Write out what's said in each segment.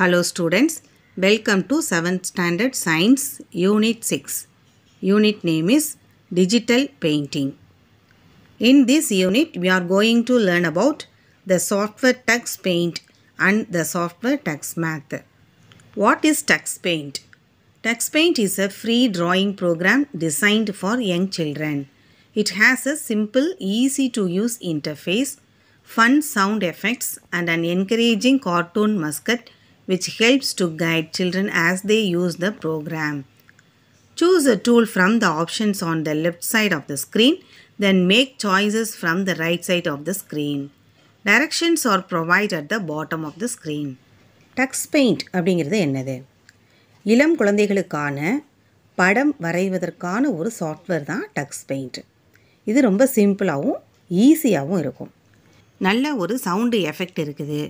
Hello students, welcome to 7th standard science unit 6. Unit name is Digital Painting. In this unit, we are going to learn about the software Tux Paint and the software Tux Math. What is Tux Paint? Tux Paint is a free drawing program designed for young children. It has a simple, easy to use interface, fun sound effects and an encouraging cartoon mascot which helps to guide children as they use the program. Choose a tool from the options on the left side of the screen, then make choices from the right side of the screen. Directions are provided at the bottom of the screen. Tux Paint அப்படிங்கிறது என்னது இளம் குழந்தைகளுக்கான படம் வரைவதற்கான ஒரு software தான் Tux Paint. இது ரொம்ப சிம்பிளாகவும் ஈஸியாகவும் இருக்கும் நல்ல ஒரு சவுண்டு எஃபெக்ட் இருக்குது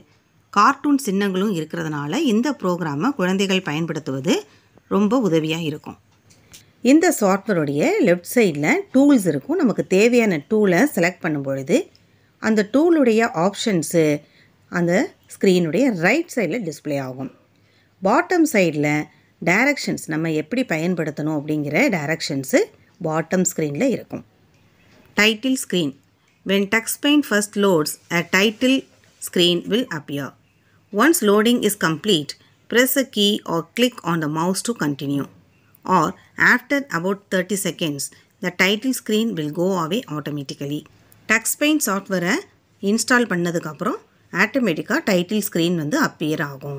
கார்ட்டூன் சின்னங்களும் இருக்கிறதுனால இந்த ப்ரோக்ராமை குழந்தைகள் பயன்படுத்துவது ரொம்ப உதவியாக இருக்கும் இந்த சாஃப்ட்வேருடைய லெஃப்ட் சைடில் டூல்ஸ் இருக்கும் நமக்கு தேவையான டூலை செலக்ட் பண்ணும் பொழுது அந்த டூலுடைய ஆப்ஷன்ஸு அந்த ஸ்க்ரீனுடைய ரைட் சைடில் டிஸ்பிளே ஆகும் பாட்டம் சைடில் டைரக்ஷன்ஸ் நம்ம எப்படி பயன்படுத்தணும் அப்படிங்கிற டைரக்ஷன்ஸு பாட்டம் ஸ்க்ரீனில் இருக்கும் title screen when Tux Paint first loads a title screen will appear Once loading is complete, press a key or click on the mouse to continue. Or after about 30 seconds, the title screen will go away automatically. Tux Paint சாஃப்ட்வேரை install பண்ணதுக்கப்புறம் ஆட்டோமேட்டிக்காக title screen வந்து appear ஆகும்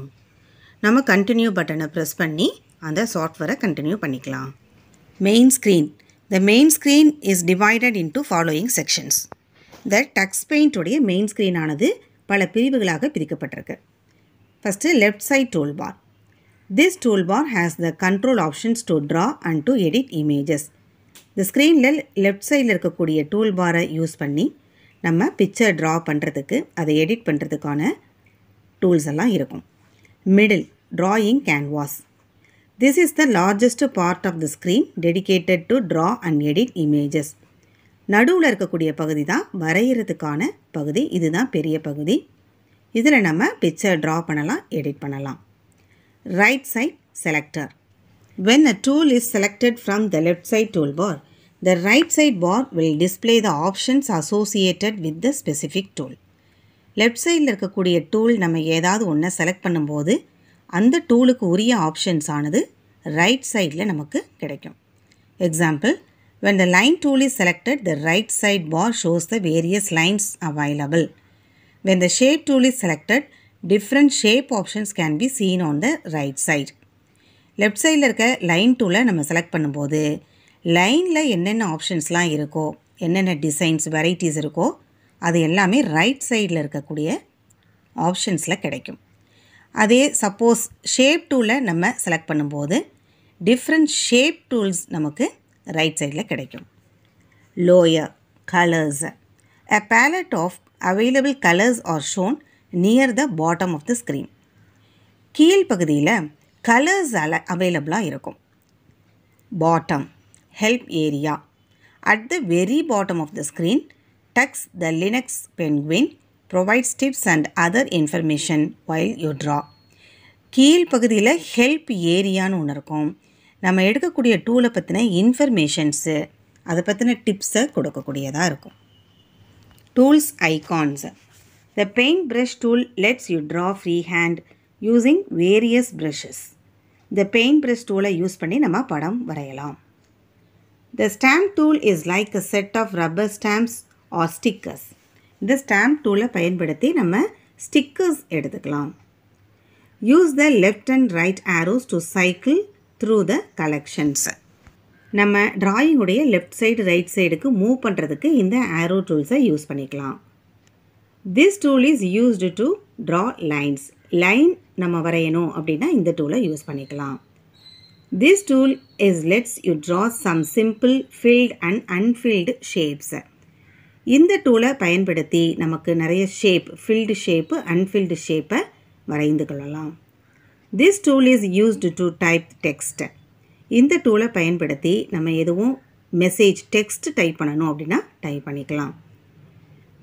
நம்ம continue பட்டனை press பண்ணி அந்த சாஃப்ட்வேரை கண்டினியூ பண்ணிக்கலாம் main screen the main screen is divided into following sections the Tux பெயிண்ட்டுடைய மெயின் ஸ்க்ரீனானது பல பிரிவுகளாக பிரிக்கப்பட்டிருக்கு left First, tool bar this tool bar has the control options to draw and to edit images இந்த ஸ்க்ரீனில் left சைடில் இருக்கக்கூடிய tool பாரை யூஸ் பண்ணி நம்ம பிக்சர் ட்ரா பண்ணுறதுக்கு அதை எடிட் பண்ணுறதுக்கான டூல்ஸ் எல்லாம் இருக்கும் middle drawing canvas this is the largest part of the screen dedicated to draw and edit images நடுவில் இருக்கக்கூடிய பகுதி தான் வரைகிறதுக்கான பகுதி இதுதான் பெரிய பகுதி இதில் நம்ம பிக்சர் ட்ரா பண்ணலாம் எடிட் பண்ணலாம் right side selector a tool is selected from the left side tool bar the right side bar will display the options associated with the specific tool left சைடில் இருக்கக்கூடிய டூல் நம்ம ஏதாவது ஒன்றை select பண்ணும்போது அந்த டூலுக்கு உரிய ஆப்ஷன்ஸ் ஆனது ரைட் சைடில் நமக்கு கிடைக்கும் example when the line tool is selected the right side bar shows the various lines available When the shape tool is selected, different shape options can be seen on the right side. Left சைடில் இருக்க line டூலை நம்ம select பண்ணும்போது லைனில் என்னென்ன ஆப்ஷன்ஸ்லாம் இருக்கோ என்னென்ன designs varieties இருக்கோ அது எல்லாமே ரைட் சைடில் இருக்கக்கூடிய ஆப்ஷன்ஸில் கிடைக்கும் அதே சப்போஸ் ஷேப் டூலை நம்ம செலக்ட் பண்ணும்போது டிஃப்ரெண்ட் ஷேப் டூல்ஸ் நமக்கு ரைட் சைடில் கிடைக்கும் lower colours a palette of available colours are shown near the bottom of the screen கீழ்ப்பகுதியில் கலர்ஸ் அல அவைலபிளாக இருக்கும் bottom help area at the very bottom of the screen Tux the Linux penguin provides tips and other information while you draw கீழ்ப்பகுதியில் help ஏரியான்னு ஒன்று இருக்கும் நம்ம எடுக்கக்கூடிய டூலை பற்றின இன்ஃபர்மேஷன்ஸு அதை பற்றின டிப்ஸை கொடுக்கக்கூடியதாக இருக்கும் Tools icons. The paintbrush tool lets you draw freehand using various brushes. The paintbrush toolஐ யூஸ் பண்ணி நம்ம படம் வரையலாம் The stamp tool is like a set of rubber stamps or stickers. இந்த ஸ்டாம்ப் டூலை பயன்படுத்தி நம்ம ஸ்டிக்கர்ஸ் எடுத்துக்கலாம் use the left and right arrows to cycle through the collections நம்ம ட்ராயிங்குடைய லெஃப்ட் சைடு ரைட் சைடுக்கு மூவ் பண்ணுறதுக்கு இந்த ஆரோ டூல்ஸை யூஸ் பண்ணிக்கலாம் this tool is used to draw lines line நம்ம வரையணும் அப்படின்னா இந்த டூலை யூஸ் பண்ணிக்கலாம் this tool is lets you draw some simple filled and unfilled ஷேப்ஸை இந்த டூலை பயன்படுத்தி நமக்கு நிறைய ஷேப் ஃபில்டு ஷேப்பு அன்ஃபில்டு ஷேப்பை வரைந்து கொள்ளலாம் this tool is used to type text இந்த டூலை பயன்படுத்தி நம்ம எதுவும் மெசேஜ் டெக்ஸ்ட் டைப் பண்ணணும் அப்படின்னா டைப் பண்ணிக்கலாம்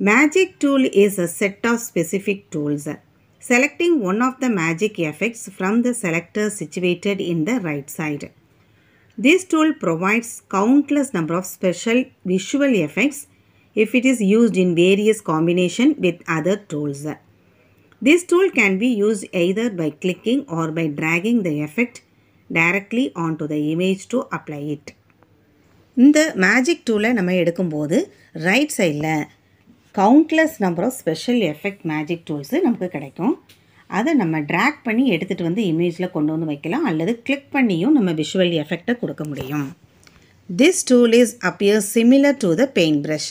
magic tool is a set of specific tools selecting one of the magic effects from the selector situated in the right side this tool provides countless number of special visual effects if it is used in various combination with other tools. This tool can be used either by clicking or by dragging the effect directly on to the image to apply it இந்த magic டூலை நம்ம எடுக்கும்போது right சைடில் countless number of special effect magic tools நமக்கு கிடைக்கும் அதை நம்ம track பண்ணி எடுத்துகிட்டு வந்து இமேஜில் கொண்டு வந்து வைக்கலாம் அல்லது click பண்ணியும் நம்ம விஷுவல் effect கொடுக்க முடியும் this tool is appears similar to the paint brush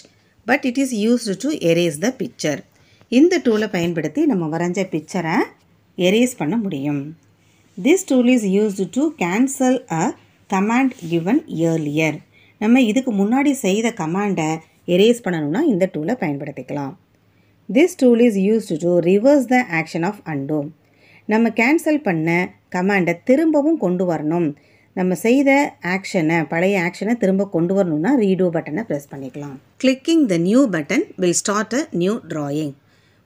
but it is used to erase the picture இந்த டூலை பயன்படுத்தி நம்ம வரைஞ்ச பிக்சரை எரேஸ் பண்ண முடியும் this tool is used to cancel a command given earlier நம்ம இதுக்கு முன்னாடி செய்த கமாண்டை எரேஸ் பண்ணணும்னா இந்த டூலை பயன்படுத்திக்கலாம் this tool is used to reverse the action of undo நம்ம கேன்சல் பண்ண கமாண்டை திரும்பவும் கொண்டு வரணும் நம்ம செய்த ஆக்ஷனை பழைய ஆக்ஷனை திரும்ப கொண்டு வரணும்னா ரீடோ பட்டனை ப்ரெஸ் பண்ணிக்கலாம் clicking the new button will start a new drawing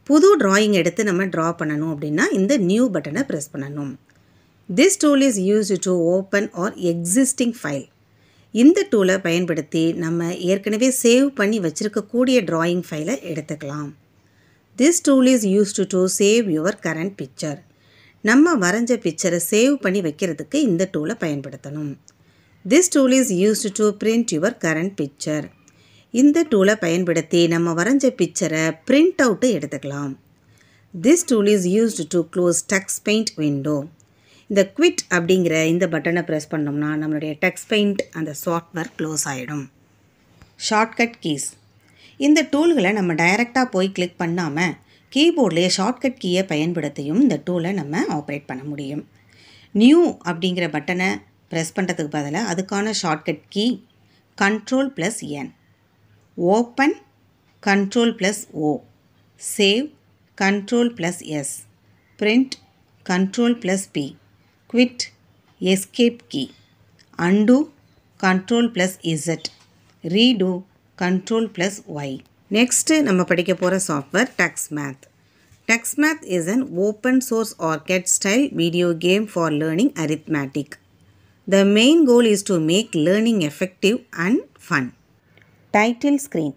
புது ட்ராயிங் எடுத்து நம்ம ட்ரா பண்ணணும் அப்படின்னா இந்த நியூ பட்டனை ப்ரெஸ் பண்ணணும் this tool is used to open or existing file இந்த டூலை பயன்படுத்தி நம்ம ஏற்கனவே சேவ் பண்ணி வச்சுருக்கக்கூடிய ட்ராயிங் ஃபைலை எடுத்துக்கலாம் this tool is used to save your current picture நம்ம வரைஞ்ச பிக்சரை சேவ் பண்ணி வைக்கிறதுக்கு இந்த டூலை பயன்படுத்தணும் this tool is used to print your current picture இந்த டூலை பயன்படுத்தி நம்ம வரைஞ்ச பிக்சரை பிரிண்ட் அவுட்டு எடுத்துக்கலாம் this tool is used to close Tux Paint window இந்த குவிட் அப்படிங்கிற இந்த பட்டனை ப்ரெஸ் பண்ணோம்னா நம்மளுடைய டெக்ஸ் பெயிண்ட் அந்த சாஃப்ட்வேர் க்ளோஸ் ஆகிடும் ஷார்ட்கட் கீஸ் இந்த டூல்களை நம்ம டைரெக்டாக போய் கிளிக் பண்ணாமல் கீபோர்ட்லேயே ஷார்ட்கட் கீயை பயன்படுத்தியும் இந்த டூலை நம்ம ஆப்ரேட் பண்ண முடியும் நியூ அப்படிங்கிற பட்டனை ப்ரெஸ் பண்ணுறதுக்கு பதிலாக அதுக்கான shortcut key control plus N open control plus O save control plus S print control plus P quit escape key undo control plus z redo control plus y next நம்ம படிக்க போற software taxmath taxmath is an open source orcad style video game for learning arithmetic the main goal is to make learning effective and fun title screen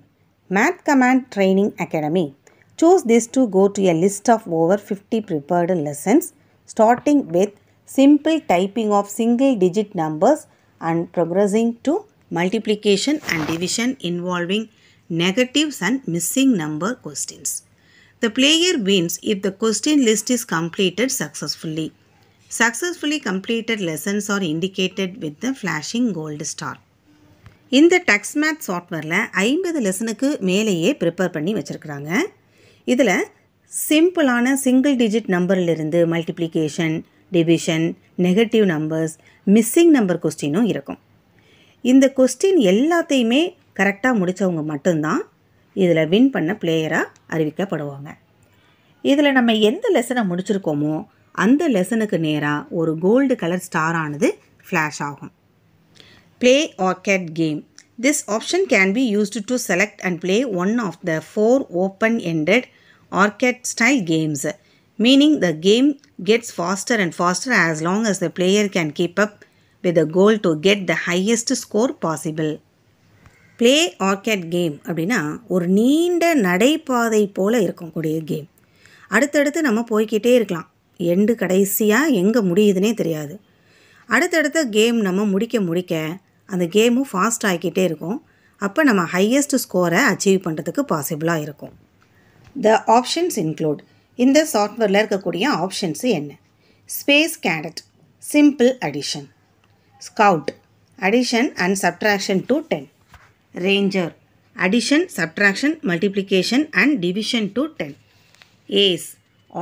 math command training academy choose this to go to a list of over 50 prepared lessons starting with simple typing of single digit numbers and progressing to multiplication and division involving negatives and missing number questions. The player wins if the question list is completed successfully. Successfully completed lessons are indicated with the flashing gold star. இந்த டெக்ஸ் math சாஃப்ட்வேரில் ஐம்பது லெசனுக்கு மேலேயே prepare பண்ணி வச்சுருக்குறாங்க இதில் சிம்பிளான single digit நம்பர்லேருந்து multiplication division negative numbers missing number கொஸ்டினும் இருக்கும் இந்த கொஸ்டின் எல்லாத்தையுமே கரெக்டாக முடித்தவங்க மட்டும்தான் இதில் வின் பண்ண பிளேயராக அறிவிக்கப்படுவாங்க இதில் நம்ம எந்த லெசனை முடிச்சிருக்கோமோ அந்த லெசனுக்கு நேராக ஒரு கோல்டு கலர் ஸ்டாரானது ஃப்ளாஷ் ஆகும் play arcade game this option can be used to select and play one of the four open ended arcade style games meaning the game gets faster and faster as long as the player can keep up with the goal to get the highest score possible play arcade game அப்படின்னா ஒரு நீண்ட நடைபாதை போல் இருக்கக்கூடிய game அடுத்தடுத்து நம்ம போய்கிட்டே இருக்கலாம் end கடைசியாக எங்கே முடியுதுன்னே தெரியாது அடுத்தடுத்த கேம் நம்ம முடிக்க முடிக்க அந்த கேமும் ஃபாஸ்ட் ஆகிக்கிட்டே இருக்கும் அப்போ நம்ம ஹையஸ்ட் ஸ்கோரை அச்சீவ் பண்ணுறதுக்கு பாசிபிளாக இருக்கும் the options include in the software options space cadet simple addition scout addition and subtraction to 10 ranger addition subtraction multiplication and division to 10 ace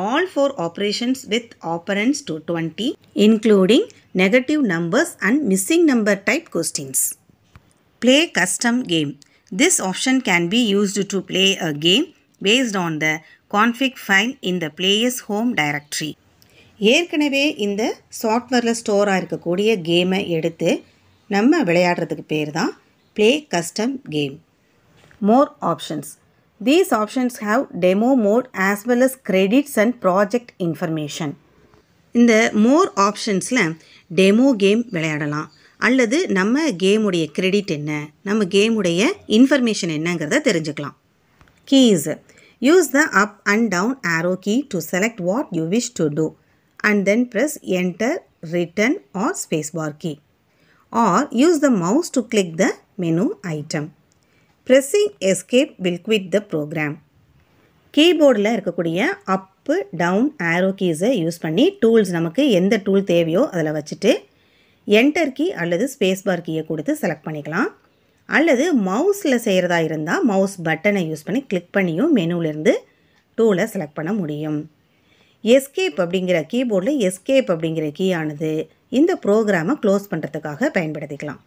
all four operations with operands to 20 including negative numbers and missing number type questions play custom game this option can be used to play a game based on the config file in the player's home directory. ஏற்கனவே இந்த சாஃப்ட்வேரில் ஸ்டோராக இருக்கக்கூடிய கேமை எடுத்து நம்ம விளையாடுறதுக்கு பேர் தான் play custom game more options these options have demo mode as well as credits and project information இந்த மோர் ஆப்ஷன்ஸில் டெமோ கேம் விளையாடலாம் அல்லது நம்ம கேமுடைய கிரெடிட் என்ன நம்ம கேமுடைய இன்ஃபர்மேஷன் என்னங்கிறத தெரிஞ்சுக்கலாம் keys Use the up and down arrow key to select what you wish to do and then press enter, return or spacebar key. Or use the mouse to click the menu item. Pressing escape will quit the program. கீபோர்டில் இருக்கக்கூடிய up down arrow கீஸை use பண்ணி tools நமக்கு எந்த tool தேவையோ அதில் வச்சுட்டு enter key அல்லது ஸ்பேஸ் பார் கீயை கொடுத்து செலக்ட் பண்ணிக்கலாம் அல்லது மவுஸில் செய்கிறதா இருந்தால் மவுஸ் பட்டனை யூஸ் பண்ணி கிளிக் பண்ணியும் மெனுவிலேருந்து டூலை செலக்ட் பண்ண முடியும் எஸ்கேப் அப்படிங்கிற கீபோர்டில் எஸ்கேப் அப்படிங்கிற கீயானது இந்த ப்ரோக்ராமை க்ளோஸ் பண்ணுறதுக்காக பயன்படுத்திக்கலாம்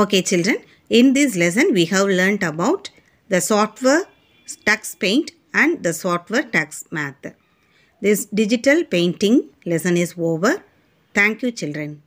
okay children in this lesson we have learned about the software Tux Paint and the software Tux Math this digital painting lesson is over thank you children